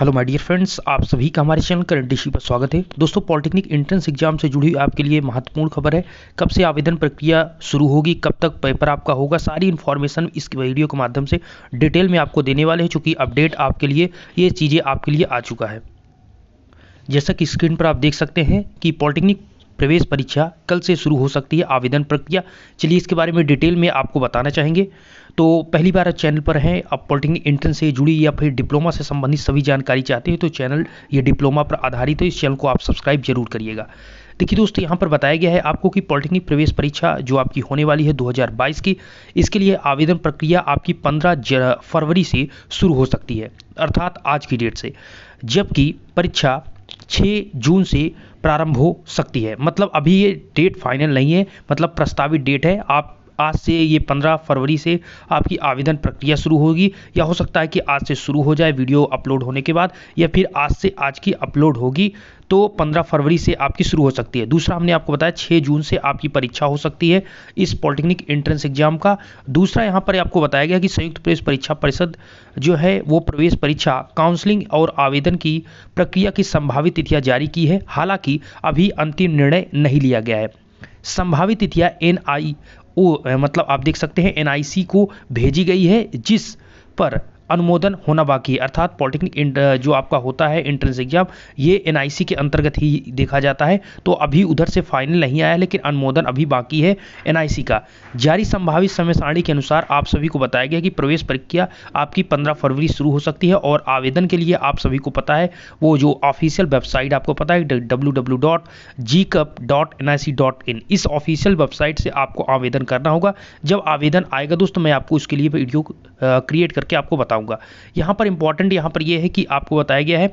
hello my dear friends आप सभी का हमारे चैनल करंट इशू पर स्वागत है दोस्तों पॉलिटेक्निक एंट्रेंस एग्जाम से जुड़ी हुई आपके लिए महत्वपूर्ण खबर है कब से आवेदन प्रक्रिया शुरू होगी कब तक पेपर आपका होगा सारी इन्फॉर्मेशन इस वीडियो के माध्यम से डिटेल में आपको देने वाले हैं चूँकि अपडेट आपके लिए ये चीज़ें आपके लिए आ चुका है जैसा कि स्क्रीन पर आप देख सकते हैं कि पॉलिटेक्निक प्रवेश परीक्षा कल से शुरू हो सकती है आवेदन प्रक्रिया चलिए इसके बारे में डिटेल में आपको बताना चाहेंगे तो पहली बार चैनल पर हैं आप पॉलिटेक्निक एंट्रेंस से जुड़ी या फिर डिप्लोमा से संबंधित सभी जानकारी चाहते हैं तो चैनल ये डिप्लोमा पर आधारित है इस चैनल को आप सब्सक्राइब जरूर करिएगा देखिए दोस्तों यहाँ पर बताया गया है आपको कि पॉलिटेक्निक प्रवेश परीक्षा जो आपकी होने वाली है 2022 की इसके लिए आवेदन प्रक्रिया आपकी 15 फरवरी से शुरू हो सकती है अर्थात आज की डेट से जबकि परीक्षा छः जून से प्रारंभ हो सकती है मतलब अभी ये डेट फाइनल नहीं है मतलब प्रस्तावित डेट है आप आज से ये 15 फरवरी से आपकी आवेदन प्रक्रिया शुरू होगी या हो सकता है कि आज से शुरू हो जाए वीडियो अपलोड होने के बाद या फिर आज से आज की अपलोड होगी तो 15 फरवरी से आपकी शुरू हो सकती है दूसरा हमने आपको बताया 6 जून से आपकी परीक्षा हो सकती है इस पॉलिटेक्निक एंट्रेंस एग्जाम का दूसरा यहाँ पर आपको बताया गया कि संयुक्त प्रवेश परीक्षा परिषद जो है वो प्रवेश परीक्षा काउंसलिंग और आवेदन की प्रक्रिया की संभावित तिथियाँ जारी की है हालांकि अभी अंतिम निर्णय नहीं लिया गया है संभावित तिथियां एन आई वो मतलब आप देख सकते हैं एनआईसी को भेजी गई है जिस पर अनुमोदन होना बाकी है अर्थात पॉलिटेक्निक जो आपका होता है एंट्रेंस एग्जाम ये एन के अंतर्गत ही देखा जाता है तो अभी उधर से फाइनल नहीं आया लेकिन अनुमोदन अभी बाकी है एन का जारी संभावित समय सारणी के अनुसार आप सभी को बताया गया कि प्रवेश प्रक्रिया आपकी पंद्रह फरवरी शुरू हो सकती है और आवेदन के लिए आप सभी को पता है वो जो ऑफिशियल वेबसाइट आपको पता है डब्ल्यू इस ऑफिशियल वेबसाइट से आपको आवेदन करना होगा जब आवेदन आएगा दोस्तों मैं आपको उसके लिए वीडियो क्रिएट करके आपको बताऊँ बताऊंगा यहाँ पर इंपॉर्टेंट यहाँ पर यह है कि आपको बताया गया है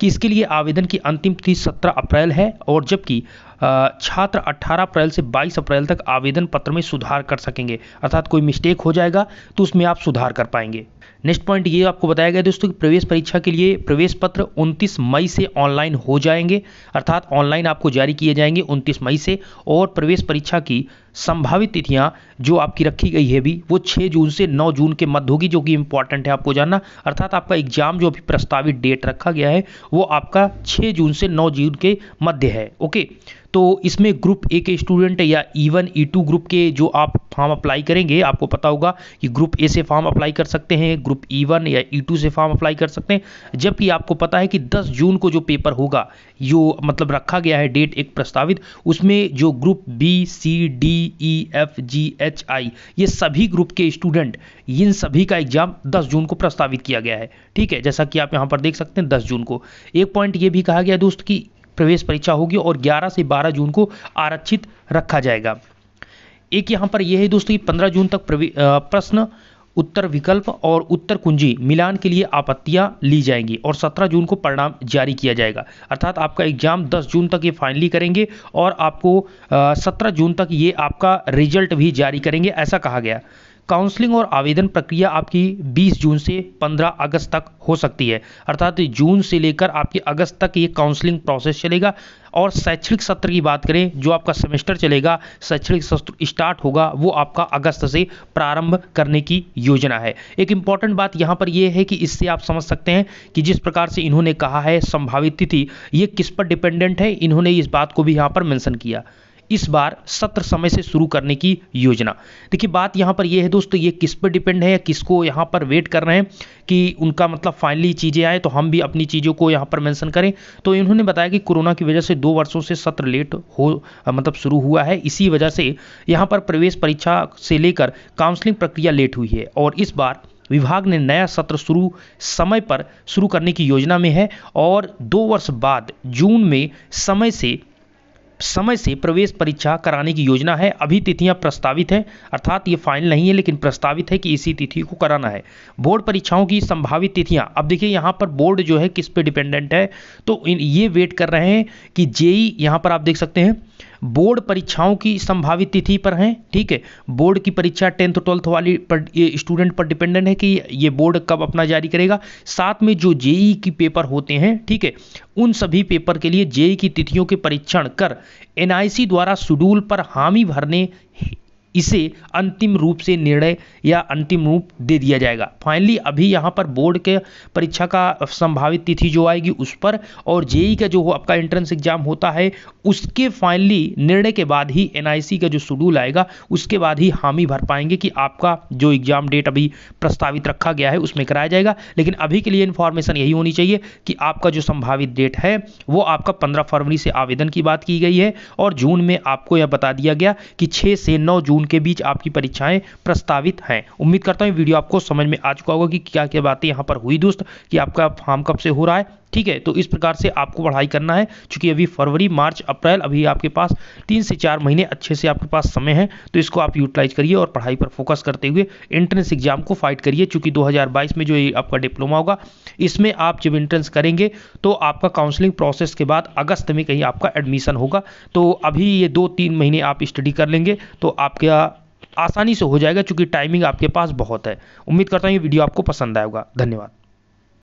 कि इसके लिए आवेदन की अंतिम तिथि सत्रह अप्रैल है और जबकि छात्र 18 अप्रैल से 22 अप्रैल तक आवेदन पत्र में सुधार कर सकेंगे अर्थात कोई मिस्टेक हो जाएगा तो उसमें आप सुधार कर पाएंगे नेक्स्ट पॉइंट ये आपको बताया गया दोस्तों कि प्रवेश परीक्षा के लिए प्रवेश पत्र 29 मई से ऑनलाइन हो जाएंगे अर्थात ऑनलाइन आपको जारी किए जाएंगे 29 मई से और प्रवेश परीक्षा की संभावित तिथियां जो आपकी रखी गई है भी वो 6 जून से 9 जून के मध्य होगी जो कि इंपॉर्टेंट है आपको जानना अर्थात आपका एग्जाम जो अभी प्रस्तावित डेट रखा गया है वो आपका छः जून से नौ जून के मध्य है ओके तो इसमें ग्रुप ए के स्टूडेंट या E one E two group के जो आप फॉर्म अप्लाई करेंगे आपको पता होगा कि ग्रुप ए से फॉर्म अप्लाई कर सकते हैं ग्रुप ई वन या ई e टू से फॉर्म अप्लाई कर सकते हैं जबकि आपको पता है कि 10 जून को जो पेपर होगा जो मतलब रखा गया है डेट एक प्रस्तावित उसमें जो group B C D E F G H I ये सभी ग्रुप के स्टूडेंट इन सभी का एग्जाम 10 जून को प्रस्तावित किया गया है ठीक है जैसा कि आप यहाँ पर देख सकते हैं 10 जून को एक पॉइंट ये भी कहा गया दोस्त कि प्रवेश परीक्षा होगी और 11 से 12 जून को आरक्षित रखा जाएगा एक यहाँ पर यह है दोस्तों कि 15 जून तक प्रश्न उत्तर विकल्प और उत्तर कुंजी मिलान के लिए आपत्तियां ली जाएंगी और 17 जून को परिणाम जारी किया जाएगा अर्थात आपका एग्जाम 10 जून तक ये फाइनली करेंगे और आपको 17 जून तक ये आपका रिजल्ट भी जारी करेंगे ऐसा कहा गया काउंसलिंग और आवेदन प्रक्रिया आपकी 20 जून से 15 अगस्त तक हो सकती है अर्थात जून से लेकर आपकी अगस्त तक ये काउंसलिंग प्रोसेस चलेगा और शैक्षणिक सत्र की बात करें जो आपका सेमेस्टर चलेगा शैक्षणिक सत्र स्टार्ट होगा वो आपका अगस्त से प्रारंभ करने की योजना है एक इंपॉर्टेंट बात यहाँ पर यह है कि इससे आप समझ सकते हैं कि जिस प्रकार से इन्होंने कहा है संभावित तिथि ये किस पर डिपेंडेंट है इन्होंने इस बात को भी यहाँ पर मैंसन किया इस बार सत्र समय से शुरू करने की योजना देखिए बात यहाँ पर यह है दोस्तों ये किस पर डिपेंड है या किसको यहाँ पर वेट कर रहे हैं कि उनका मतलब फाइनली चीज़ें आए तो हम भी अपनी चीज़ों को यहाँ पर मेंशन करें तो इन्होंने बताया कि कोरोना की वजह से दो वर्षों से सत्र लेट हो मतलब शुरू हुआ है इसी वजह से यहाँ पर प्रवेश परीक्षा से लेकर काउंसलिंग प्रक्रिया लेट हुई है और इस बार विभाग ने नया सत्र शुरू समय पर शुरू करने की योजना में है और दो वर्ष बाद जून में समय से समय से प्रवेश परीक्षा कराने की योजना है अभी तिथियां प्रस्तावित है अर्थात ये फाइनल नहीं है लेकिन प्रस्तावित है कि इसी तिथि को कराना है बोर्ड परीक्षाओं की संभावित तिथियां अब देखिए यहाँ पर बोर्ड जो है किस पे डिपेंडेंट है तो ये वेट कर रहे हैं कि जेई यहाँ पर आप देख सकते हैं बोर्ड परीक्षाओं की संभावित तिथि पर हैं ठीक है बोर्ड की परीक्षा टेंथ ट्वेल्थ वाली पर ये स्टूडेंट पर डिपेंडेंट है कि ये बोर्ड कब अपना जारी करेगा साथ में जो जेई की पेपर होते हैं ठीक है उन सभी पेपर के लिए जेई की तिथियों के परीक्षण कर एनआईसी द्वारा शेड्यूल पर हामी भरने इसे अंतिम रूप से निर्णय या अंतिम रूप दे दिया जाएगा फाइनली अभी यहाँ पर बोर्ड के परीक्षा का संभावित तिथि जो आएगी उस पर और जेई का जो आपका एंट्रेंस एग्जाम होता है उसके फाइनली निर्णय के बाद ही एनआईसी का जो शेड्यूल आएगा उसके बाद ही हामी भर पाएंगे कि आपका जो एग्जाम डेट अभी प्रस्तावित रखा गया है उसमें कराया जाएगा लेकिन अभी के लिए इन्फॉर्मेशन यही होनी चाहिए कि आपका जो संभावित डेट है वो आपका पंद्रह फरवरी से आवेदन की बात की गई है और जून में आपको यह बता दिया गया कि छः से नौ जून उनके बीच आपकी परीक्षाएं प्रस्तावित हैं उम्मीद करता हूँ वीडियो आपको समझ में आ चुका होगा कि क्या क्या बातें यहाँ पर हुई दोस्त कि आपका फॉर्म कब से हो रहा है ठीक है तो इस प्रकार से आपको पढ़ाई करना है चूँकि अभी फरवरी मार्च अप्रैल अभी आपके पास तीन से चार महीने अच्छे से आपके पास समय है तो इसको आप यूटिलाइज करिए और पढ़ाई पर फोकस करते हुए एंट्रेंस एग्जाम को फाइट करिए चूँकि 2022 में जो आपका डिप्लोमा होगा इसमें आप जब एंट्रेंस करेंगे तो आपका काउंसलिंग प्रोसेस के बाद अगस्त में कहीं आपका एडमिशन होगा तो अभी ये दो तीन महीने आप स्टडी कर लेंगे तो आपका आसानी से हो जाएगा क्योंकि टाइमिंग आपके पास बहुत है उम्मीद करता हूँ ये वीडियो आपको पसंद आएगा धन्यवाद